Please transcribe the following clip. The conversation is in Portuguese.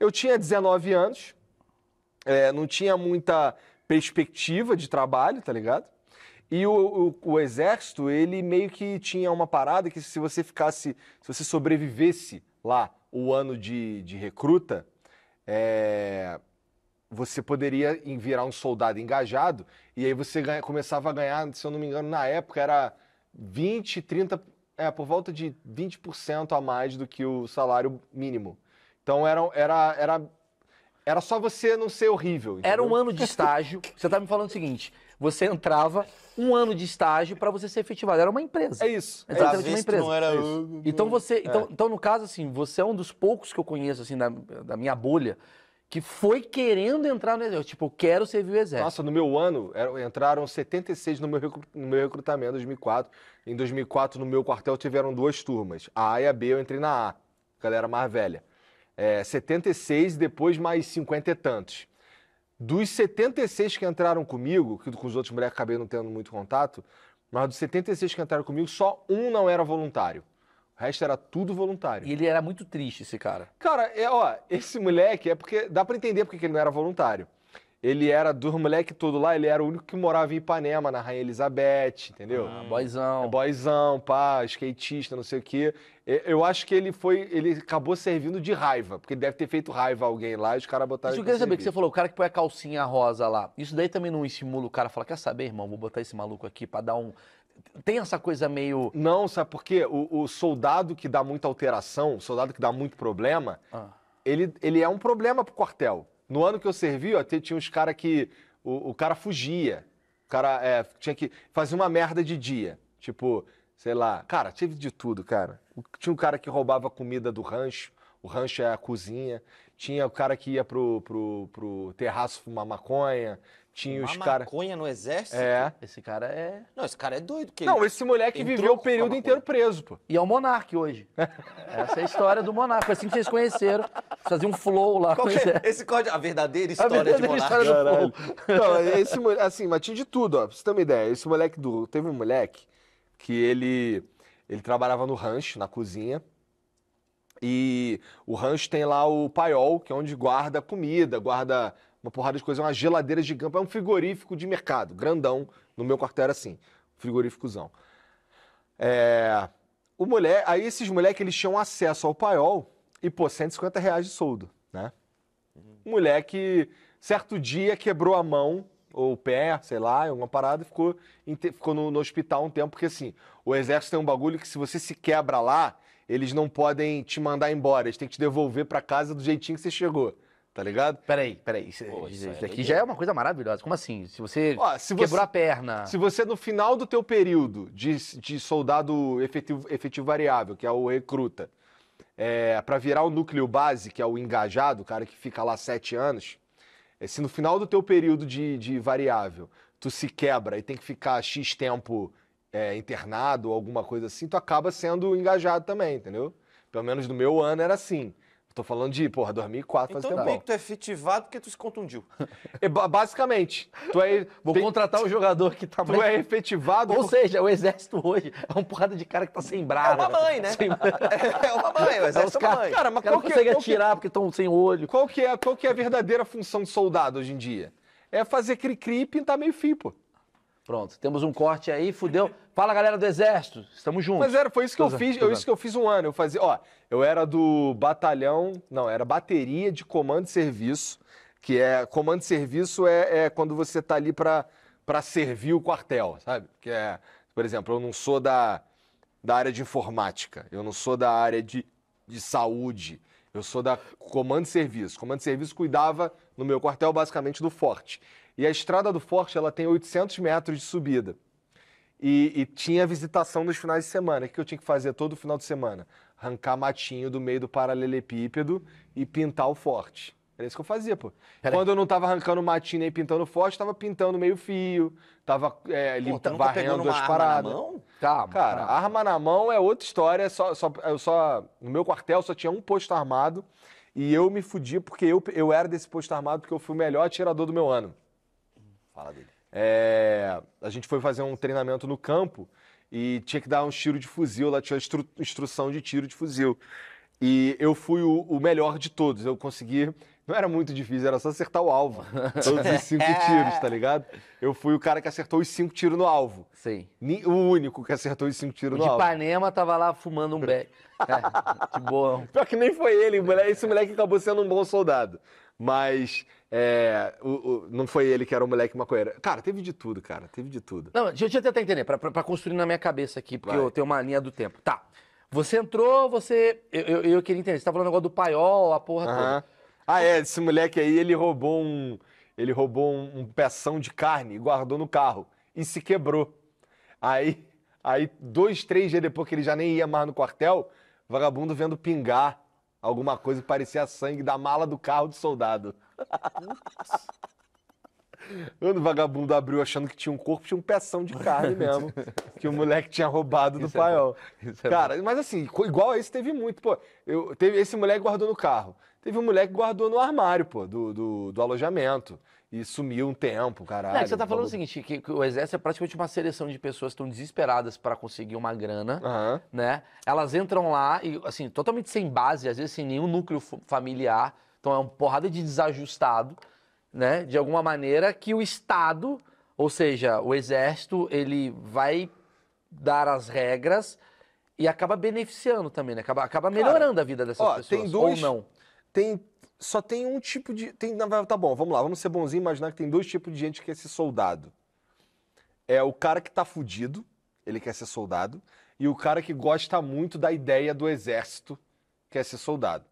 Eu tinha 19 anos, é, não tinha muita perspectiva de trabalho, tá ligado? E o, o, o, exército, ele meio que tinha uma parada que se você ficasse, se você sobrevivesse lá o ano de, de recruta, é, você poderia virar um soldado engajado e aí você ganha, começava a ganhar, se eu não me engano, na época era 20, 30, é, por volta de 20% a mais do que o salário mínimo. Então era, era, era, era só você não ser horrível. Entendeu? Era um ano de estágio. você tá me falando o seguinte: você entrava um ano de estágio para você ser efetivado. Era uma empresa. É isso. Exatamente uma empresa. Não era... Então é então você. Então, é. então, no caso, assim, você é um dos poucos que eu conheço, assim, da, da minha bolha, que foi querendo entrar no exército. Tipo, eu quero servir o exército. Nossa, no meu ano, entraram 76 no meu, no meu recrutamento, em 2004. Em 2004, no meu quartel, tiveram duas turmas. A A e a B, eu entrei na A. Galera mais velha é, 76 depois mais 50 e tantos. Dos 76 que entraram comigo, que com os outros moleques acabei não tendo muito contato, mas dos 76 que entraram comigo, só um não era voluntário. O resto era tudo voluntário. E ele era muito triste, esse cara. Cara, é, ó, esse moleque é porque. Dá para entender porque ele não era voluntário ele era dos moleques todo lá, ele era o único que morava em Ipanema, na Rainha Elizabeth, entendeu? Ah, boizão. É, boizão, pá, skatista, não sei o quê. Eu acho que ele foi, ele acabou servindo de raiva, porque deve ter feito raiva a alguém lá e os caras botaram Isso eu queria saber, que você falou, o cara que põe a calcinha rosa lá, isso daí também não estimula o cara a falar, quer saber, irmão, vou botar esse maluco aqui pra dar um... Tem essa coisa meio... Não, sabe por quê? O, o soldado que dá muita alteração, o soldado que dá muito problema, ah. ele, ele é um problema pro quartel. No ano que eu servi, ó, tinha uns caras que. O, o, cara fugia. O cara é, tinha que fazer uma merda de dia. Tipo, sei lá. Cara, teve de tudo, cara. Tinha um cara que roubava comida do rancho o rancho é a cozinha. Tinha o cara que ia pro, pro, pro terraço fumar maconha. Tinha fumar os caras. maconha no exército? É. Esse cara é. Não, esse cara é doido. Que não, esse moleque viveu o período inteiro preso, pô. E é o Monarque hoje. Essa é a história do Monarque. Assim que vocês conheceram, fazia um flow lá. Qual é? é? Esse código, a verdadeira história a verdadeira de Monarque. História não, é esse moleque, assim, mas tinha de tudo, ó. Pra você ter uma ideia, esse moleque do. Teve um moleque que ele. Ele trabalhava no rancho, na cozinha. E o rancho tem lá o paiol, que é onde guarda comida, guarda uma porrada de coisa, é uma geladeira gigante, é um frigorífico de mercado, grandão. No meu quartel era assim, frigoríficozão. É... O mulher, aí esses moleques, eles tinham acesso ao paiol e, pô, 150 reais de soldo, né? Um moleque, certo dia, quebrou a mão ou o pé, sei lá, alguma parada, ficou, ficou no, no hospital um tempo, porque assim, o exército tem um bagulho que se você se quebra lá, eles não podem te mandar embora, eles têm que te devolver para casa do jeitinho que você chegou. Tá ligado? Peraí, peraí. Isso, Pô, isso, é já é uma coisa maravilhosa. Como assim? Se você Ó, se quebrou a perna. Se você, no final do teu período de, de soldado efetivo, efetivo variável, que é o recruta, é, para virar o núcleo base, que é o engajado, o cara que fica lá sete anos, é, se no final do teu período de, de variável tu se quebra e tem que ficar X tempo é, internado ou alguma coisa assim, tu acaba sendo engajado também, entendeu? Pelo menos no meu ano era assim. Tô falando de, porra, 2004 então, faz tempo. Então que tu é efetivado porque tu se contundiu. É, basicamente. Tu é, Vou tem, contratar um jogador que tá... Tu é efetivado... Ou por... seja, o exército hoje é um porrada de cara que tá sem braço. É uma mãe, né? Sem... É, é uma mãe, o exército é, uma mãe. Cara, cara mas cara qual que... consegue é- qual atirar que... porque estão sem olho. Qual que, é, qual que é a verdadeira função de soldado hoje em dia? É fazer cri-cri e pintar meio fio, pô. Pronto, temos um corte aí, fudeu. Fala, galera do Exército, estamos juntos. Mas era, foi isso que eu fiz, eu, isso que eu fiz um ano. Eu fazia, ó, eu era do batalhão, não, era bateria de comando e serviço, que é, comando e serviço é, é quando você tá ali pra, pra servir o quartel, sabe? Que é, por exemplo, eu não sou da, da área de informática, eu não sou da área de, de saúde, eu sou da comando e serviço. Comando e serviço cuidava, no meu quartel, basicamente do forte. E a Estrada do Forte ela tem 800 metros de subida. E, e tinha visitação nos finais de semana. O que eu tinha que fazer todo final de semana? Arrancar matinho do meio do paralelepípedo e pintar o forte. Era isso que eu fazia, pô. Pera Quando aí. eu não tava arrancando matinho nem pintando forte, tava pintando meio fio, tava é, limpando, varrendo as paradas. Arma na mão? Tá, cara, arma na mão é outra história. Só, só, eu só, no meu quartel só tinha um posto armado e eu me fudia porque eu, eu era desse posto armado porque eu fui o melhor atirador do meu ano. Fala dele. É, a gente foi fazer um treinamento no campo e tinha que dar uns tiro de fuzil, lá tinha instru instrução de tiro de fuzil. E eu fui o, o, melhor de todos, eu consegui. Não era muito difícil, era só acertar o alvo. Todos os cinco é. tiros, tá ligado? Eu fui o cara que acertou os cinco tiros no alvo. Sim. O único que acertou os cinco tiros o no de alvo. De Ipanema tava lá fumando um beck. É, que bom. Pior que nem foi ele, esse moleque acabou sendo um bom soldado. Mas é, o, o, não foi ele que era o moleque maconheiro. Cara, teve de tudo, cara. Teve de tudo. Não, deixa, eu tentar entender, pra, pra, pra, construir na minha cabeça aqui, porque Vai. eu tenho uma linha do tempo. Tá. Você entrou, você. Eu, eu, eu queria entender. Você tá falando negócio do paiol, a porra uh -huh. toda. Ah, é. Esse moleque aí, ele roubou um. Ele roubou um, um peção de carne e guardou no carro. E se quebrou. Aí, aí, dois, três dias depois que ele já nem ia mais no quartel, vagabundo vendo pingar alguma coisa que parecia sangue da mala do carro do soldado. Quando o vagabundo abriu achando que tinha um corpo, tinha um peção de carne mesmo. que o moleque tinha roubado do é paiol. É Cara, mas assim, igual a esse teve muito, pô. Eu, teve, esse moleque guardou no carro. Teve um moleque que guardou no armário, pô, do, do, do alojamento. E sumiu um tempo, caralho. Não, você tá falando o seguinte, que, que, o exército é praticamente uma seleção de pessoas que estão desesperadas para conseguir uma grana, uhum. né? Elas entram lá, e assim, totalmente sem base, às vezes sem nenhum núcleo familiar, então é uma porrada de desajustado, né? De alguma maneira que o Estado, ou seja, o Exército, ele vai dar as regras e acaba beneficiando também, né? Acaba, acaba melhorando Cara, a vida dessas ó, pessoas. Tem dois, ou não. Tem, só tem um tipo de. Tem, tá bom, vamos lá, vamos ser bonzinhos e imaginar que tem dois tipos de gente que é esse soldado. É o cara que tá fudido, ele quer ser soldado, e o cara que gosta muito da ideia do exército, quer ser soldado.